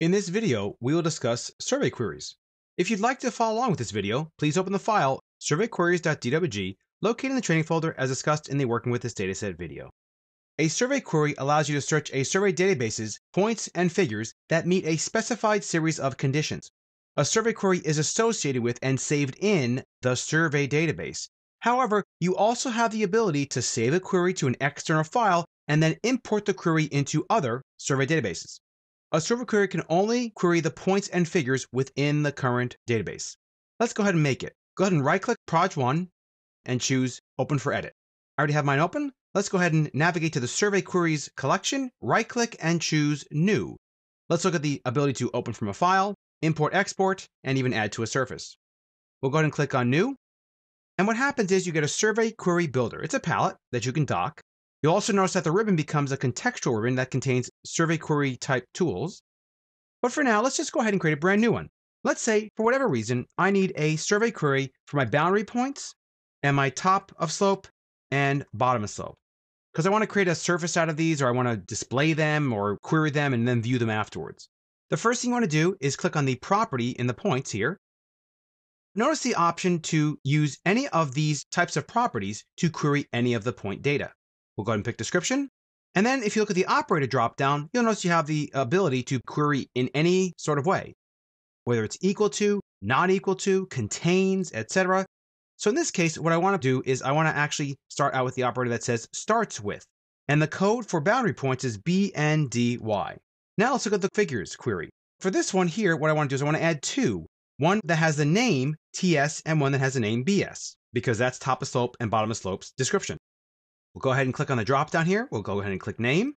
In this video, we will discuss survey queries. If you'd like to follow along with this video, please open the file surveyqueries.dwg located in the training folder as discussed in the Working with this Dataset video. A survey query allows you to search a survey database's points and figures that meet a specified series of conditions. A survey query is associated with and saved in the survey database. However, you also have the ability to save a query to an external file and then import the query into other survey databases. A server query can only query the points and figures within the current database. Let's go ahead and make it. Go ahead and right click Proj1 and choose Open for Edit. I already have mine open. Let's go ahead and navigate to the Survey Queries collection, right click and choose New. Let's look at the ability to open from a file, import, export, and even add to a surface. We'll go ahead and click on New. And what happens is you get a Survey Query Builder. It's a palette that you can dock. You'll also notice that the ribbon becomes a contextual ribbon that contains survey query type tools. But for now, let's just go ahead and create a brand new one. Let's say, for whatever reason, I need a survey query for my boundary points and my top of slope and bottom of slope. Because I want to create a surface out of these, or I want to display them or query them and then view them afterwards. The first thing you want to do is click on the property in the points here. Notice the option to use any of these types of properties to query any of the point data. We'll go ahead and pick description. And then if you look at the operator dropdown, you'll notice you have the ability to query in any sort of way, whether it's equal to, not equal to, contains, etc. So in this case, what I want to do is I want to actually start out with the operator that says starts with. And the code for boundary points is BNDY. Now let's look at the figures query. For this one here, what I want to do is I want to add two. One that has the name TS and one that has the name BS, because that's top of slope and bottom of slope's description. We'll go ahead and click on the drop down here. We'll go ahead and click name.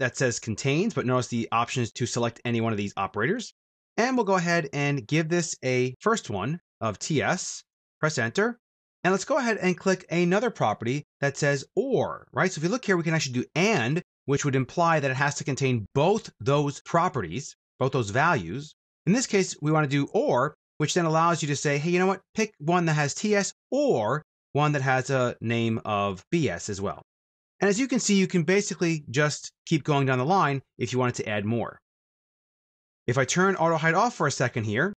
That says contains, but notice the option is to select any one of these operators. And we'll go ahead and give this a first one of TS. Press enter. And let's go ahead and click another property that says or, right? So if you look here, we can actually do and, which would imply that it has to contain both those properties, both those values. In this case, we want to do or, which then allows you to say, hey, you know what? Pick one that has TS or one that has a name of BS as well. And as you can see, you can basically just keep going down the line if you wanted to add more. If I turn auto hide off for a second here,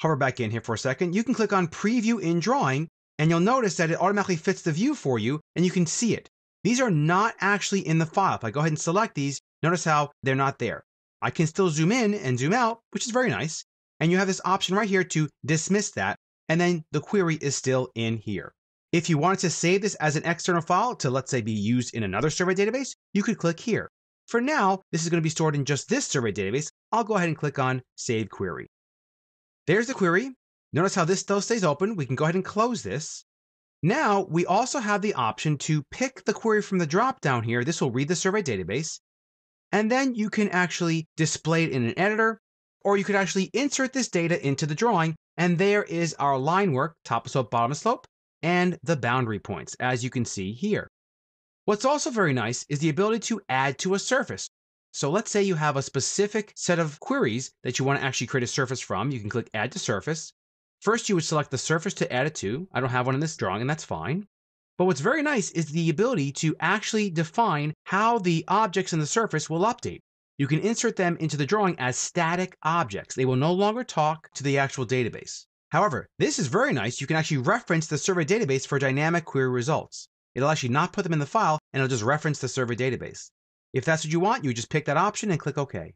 hover back in here for a second, you can click on preview in drawing and you'll notice that it automatically fits the view for you and you can see it. These are not actually in the file. If I go ahead and select these, notice how they're not there. I can still zoom in and zoom out, which is very nice. And you have this option right here to dismiss that. And then the query is still in here. If you wanted to save this as an external file to let's say be used in another survey database, you could click here. For now, this is going to be stored in just this survey database. I'll go ahead and click on Save Query. There's the query. Notice how this still stays open. We can go ahead and close this. Now, we also have the option to pick the query from the dropdown here. This will read the survey database. And then you can actually display it in an editor, or you could actually insert this data into the drawing. And there is our line work, top slope, bottom slope and the boundary points, as you can see here. What's also very nice is the ability to add to a surface. So let's say you have a specific set of queries that you want to actually create a surface from. You can click Add to Surface. First, you would select the surface to add it to. I don't have one in this drawing, and that's fine. But what's very nice is the ability to actually define how the objects in the surface will update. You can insert them into the drawing as static objects. They will no longer talk to the actual database. However, this is very nice. You can actually reference the survey database for dynamic query results. It'll actually not put them in the file and it'll just reference the survey database. If that's what you want, you just pick that option and click OK.